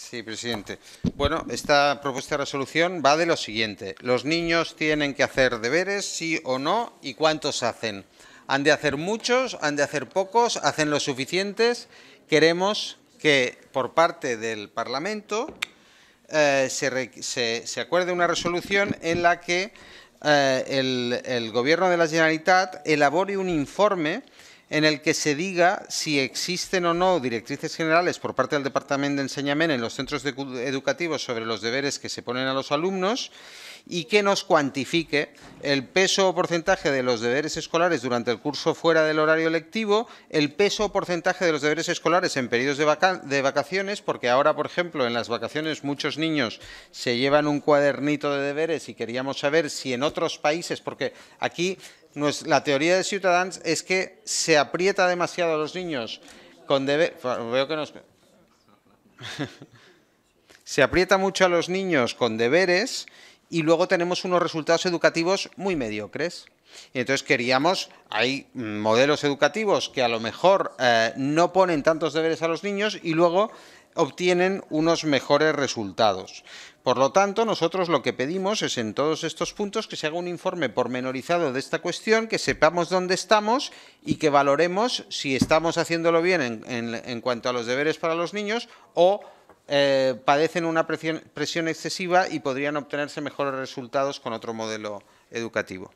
Sí, presidente. Bueno, esta propuesta de resolución va de lo siguiente. ¿Los niños tienen que hacer deberes, sí o no? ¿Y cuántos hacen? ¿Han de hacer muchos? ¿Han de hacer pocos? ¿Hacen lo suficientes? Queremos que por parte del Parlamento eh, se, acuerde una resolución en la que eh, el, el Gobierno de la Generalitat elabore un informe en el que se diga si existen o no directrices generales por parte del Departamento de Enseñamiento en los centros educativos sobre los deberes que se ponen a los alumnos y que nos cuantifique el peso o porcentaje de los deberes escolares durante el curso fuera del horario lectivo, el peso o porcentaje de los deberes escolares en periodos de, de vacaciones, porque ahora, por ejemplo, en las vacaciones muchos niños se llevan un cuadernito de deberes y queríamos saber si en otros países, porque aquí la teoría de Ciutadans es que se aprieta demasiado a los niños con veo que nos, se aprieta mucho a los niños con deberes y luego tenemos unos resultados educativos muy mediocres entonces queríamos, hay modelos educativos que a lo mejor eh, no ponen tantos deberes a los niños y luego obtienen unos mejores resultados. Por lo tanto, nosotros lo que pedimos es en todos estos puntos que se haga un informe pormenorizado de esta cuestión, que sepamos dónde estamos y que valoremos si estamos haciéndolo bien en, cuanto a los deberes para los niños o eh, padecen una presión excesiva y podrían obtenerse mejores resultados con otro modelo educativo.